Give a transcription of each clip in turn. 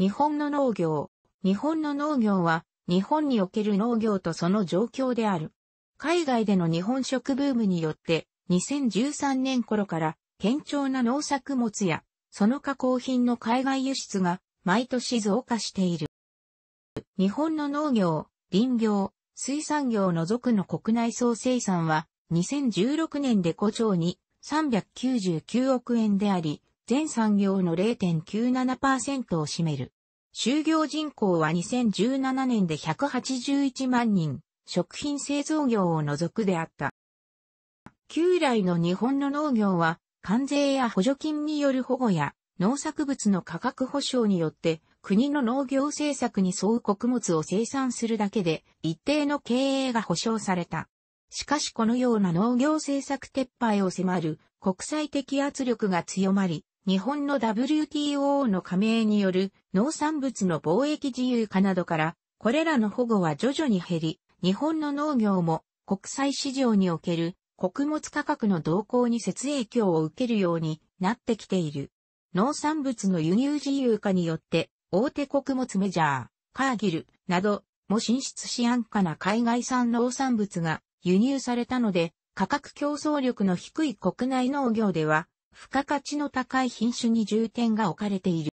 日本の農業。日本の農業は、日本における農業とその状況である。海外での日本食ブームによって、2013年頃から、堅調な農作物や、その加工品の海外輸出が、毎年増加している。日本の農業、林業、水産業を除くの国内総生産は、2016年で5兆に399億円であり、全産業の0.97%を占める。就業人口は2017年で181万人、食品製造業を除くであった。旧来の日本の農業は、関税や補助金による保護や、農作物の価格保障によって、国の農業政策に沿う穀物を生産するだけで、一定の経営が保障された。しかしこのような農業政策撤廃を迫る国際的圧力が強まり、日本の WTO の加盟による農産物の貿易自由化などから、これらの保護は徐々に減り、日本の農業も国際市場における穀物価格の動向に節影響を受けるようになってきている。農産物の輸入自由化によって、大手穀物メジャー、カーギルなども進出し安価な海外産農産物が輸入されたので、価格競争力の低い国内農業では付加価値の高い品種に重点が置かれている。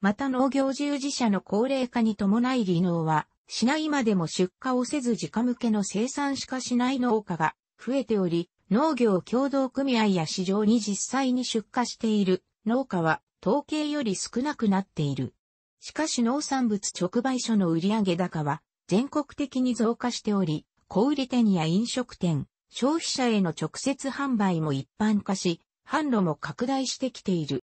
また農業従事者の高齢化に伴い離農は、市内までも出荷をせず自家向けの生産しかしない農家が増えており、農業協同組合や市場に実際に出荷している農家は統計より少なくなっている。しかし農産物直売所の売上高は全国的に増加しており、小売店や飲食店、消費者への直接販売も一般化し、販路も拡大してきている。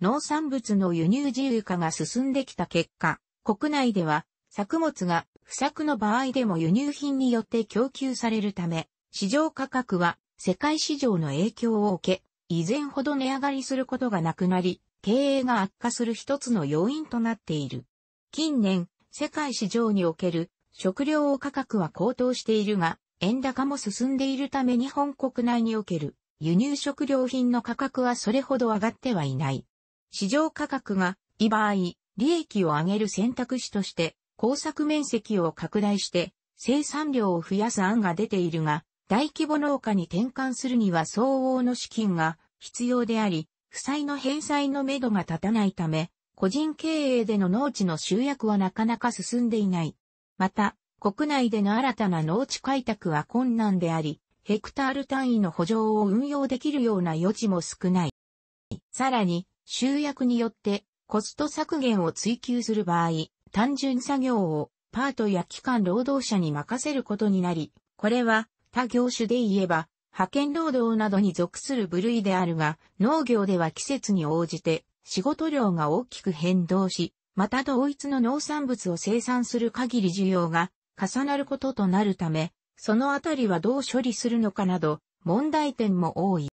農産物の輸入自由化が進んできた結果、国内では作物が不作の場合でも輸入品によって供給されるため、市場価格は世界市場の影響を受け、以前ほど値上がりすることがなくなり、経営が悪化する一つの要因となっている。近年、世界市場における食料価格は高騰しているが、円高も進んでいるため日本国内における輸入食料品の価格はそれほど上がってはいない。市場価格が、い場合、利益を上げる選択肢として、工作面積を拡大して、生産量を増やす案が出ているが、大規模農家に転換するには相応の資金が必要であり、負債の返済のめどが立たないため、個人経営での農地の集約はなかなか進んでいない。また、国内での新たな農地開拓は困難であり、ヘクタール単位の補助を運用できるような余地も少ない。さらに、集約によってコスト削減を追求する場合、単純作業をパートや機関労働者に任せることになり、これは他業種で言えば、派遣労働などに属する部類であるが、農業では季節に応じて仕事量が大きく変動し、また同一の農産物を生産する限り需要が重なることとなるため、そのあたりはどう処理するのかなど、問題点も多い。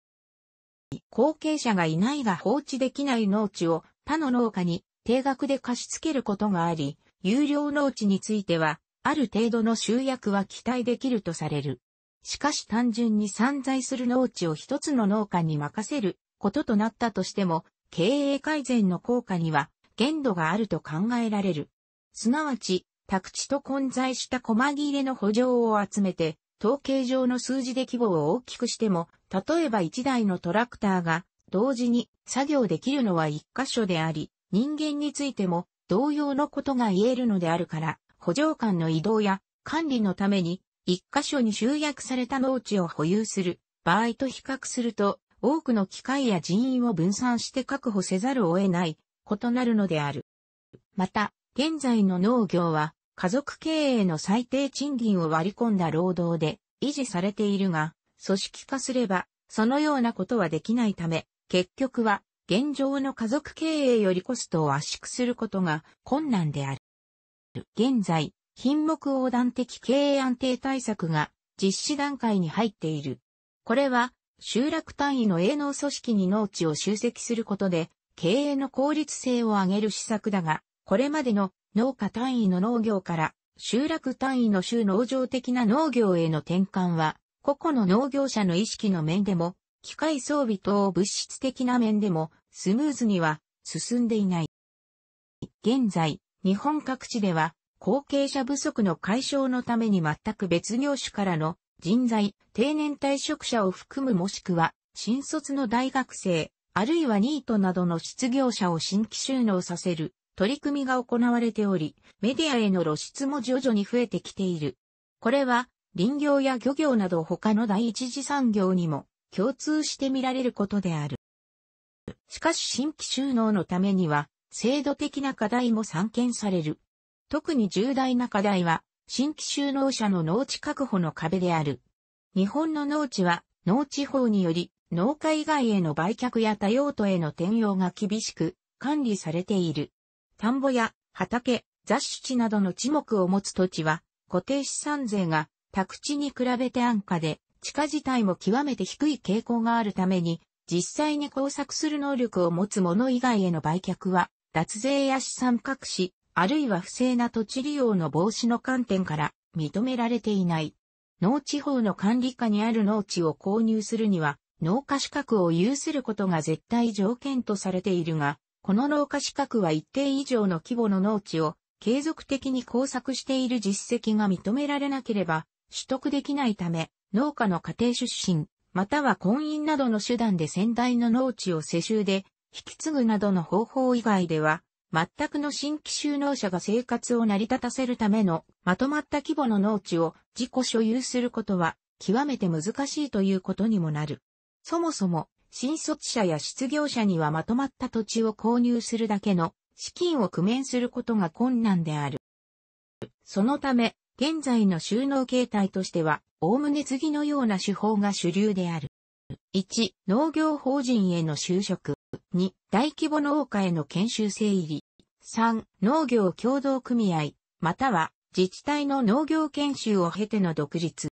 後継者がいないが放置できない農地を他の農家に定額で貸し付けることがあり、有料農地については、ある程度の集約は期待できるとされる。しかし単純に散在する農地を一つの農家に任せることとなったとしても、経営改善の効果には限度があると考えられる。すなわち、宅地と混在した細切れの補助を集めて、統計上の数字で規模を大きくしても、例えば1台のトラクターが同時に作業できるのは1箇所であり、人間についても同様のことが言えるのであるから、補助官の移動や管理のために1箇所に集約された農地を保有する場合と比較すると、多くの機械や人員を分散して確保せざるを得ない、異なるのである。また、現在の農業は家族経営の最低賃金を割り込んだ労働で維持されているが、組織化すればそのようなことはできないため、結局は現状の家族経営よりコストを圧縮することが困難である。現在、品目横断的経営安定対策が実施段階に入っている。これは集落単位の営農組織に農地を集積することで経営の効率性を上げる施策だが、これまでの農家単位の農業から集落単位の州農場的な農業への転換は、個々の農業者の意識の面でも、機械装備等物質的な面でも、スムーズには進んでいない。現在、日本各地では、後継者不足の解消のために全く別業種からの人材、定年退職者を含むもしくは、新卒の大学生、あるいはニートなどの失業者を新規収納させる取り組みが行われており、メディアへの露出も徐々に増えてきている。これは、林業や漁業など他の第一次産業にも共通して見られることである。しかし新規収納のためには、制度的な課題も散見される。特に重大な課題は、新規収納者の農地確保の壁である。日本の農地は、農地法により、農家以外への売却や多用途への転用が厳しく管理されている。田んぼや畑、雑種地などの地木を持つ土地は、固定資産税が宅地に比べて安価で、地価自体も極めて低い傾向があるために、実際に工作する能力を持つ者以外への売却は、脱税や資産隠し、あるいは不正な土地利用の防止の観点から認められていない。農地方の管理下にある農地を購入するには、農家資格を有することが絶対条件とされているが、この農家資格は一定以上の規模の農地を継続的に工作している実績が認められなければ取得できないため、農家の家庭出身、または婚姻などの手段で先代の農地を世襲で引き継ぐなどの方法以外では、全くの新規収納者が生活を成り立たせるためのまとまった規模の農地を自己所有することは極めて難しいということにもなる。そもそも新卒者や失業者にはまとまった土地を購入するだけの資金を工面することが困難である。そのため、現在の収納形態としては、おおむね次のような手法が主流である。1、農業法人への就職。2、大規模農家への研修整理。3、農業共同組合、または自治体の農業研修を経ての独立。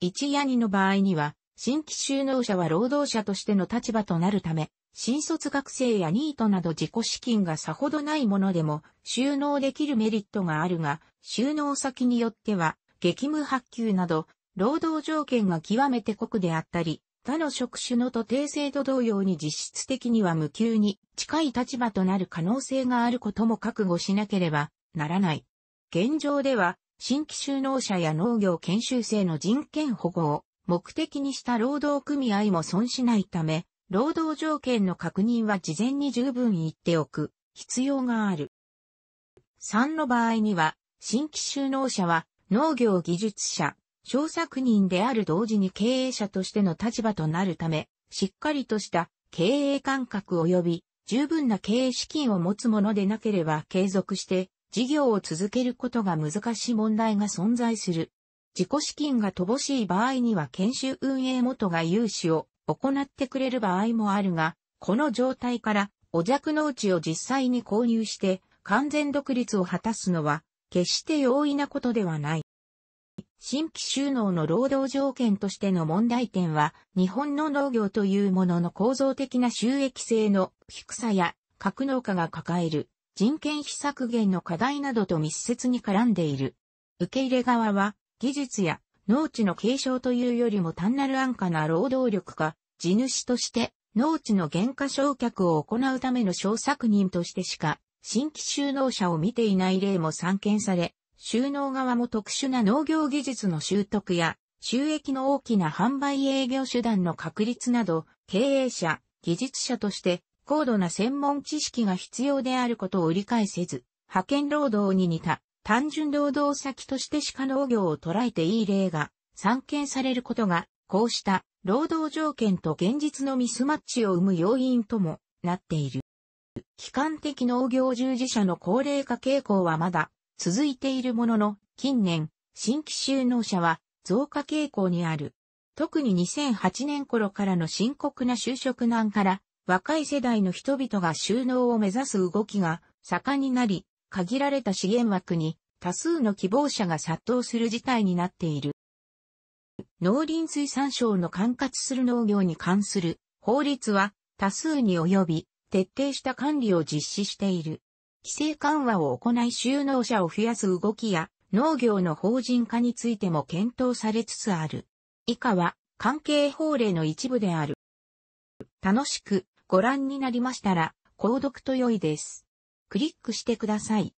1や2の場合には、新規就農者は労働者としての立場となるため、新卒学生やニートなど自己資金がさほどないものでも収納できるメリットがあるが、収納先によっては、激務発給など、労働条件が極めて酷であったり、他の職種の徒弟制度同様に実質的には無給に近い立場となる可能性があることも覚悟しなければならない。現状では、新規就農者や農業研修生の人権保護を目的にした労働組合も損しないため、労働条件の確認は事前に十分言っておく必要がある。3の場合には、新規就農者は農業技術者、小作人である同時に経営者としての立場となるため、しっかりとした経営感覚及び十分な経営資金を持つものでなければ継続して事業を続けることが難しい問題が存在する自己資金が乏しい場合には研修運営元が融資を行ってくれる場合もあるが、この状態からお弱農地を実際に購入して完全独立を果たすのは決して容易なことではない。新規収納の労働条件としての問題点は、日本の農業というものの構造的な収益性の低さや、格納家が抱える人件費削減の課題などと密接に絡んでいる。受け入れ側は、技術や農地の継承というよりも単なる安価な労働力か、地主として農地の減価償却を行うための小作人としてしか、新規収納者を見ていない例も散見され、収納側も特殊な農業技術の習得や、収益の大きな販売営業手段の確立など、経営者、技術者として高度な専門知識が必要であることを理解せず、派遣労働に似た単純労働先として鹿農業を捉えていい例が散見されることが、こうした労働条件と現実のミスマッチを生む要因ともなっている。機関的農業従事者の高齢化傾向はまだ続いているものの、近年、新規就農者は増加傾向にある。特に2008年頃からの深刻な就職難から、若い世代の人々が収納を目指す動きが盛んになり、限られた資源枠に多数の希望者が殺到する事態になっている。農林水産省の管轄する農業に関する法律は多数に及び徹底した管理を実施している。規制緩和を行い収納者を増やす動きや農業の法人化についても検討されつつある。以下は関係法令の一部である。楽しくご覧になりましたら、購読と良いです。クリックしてください。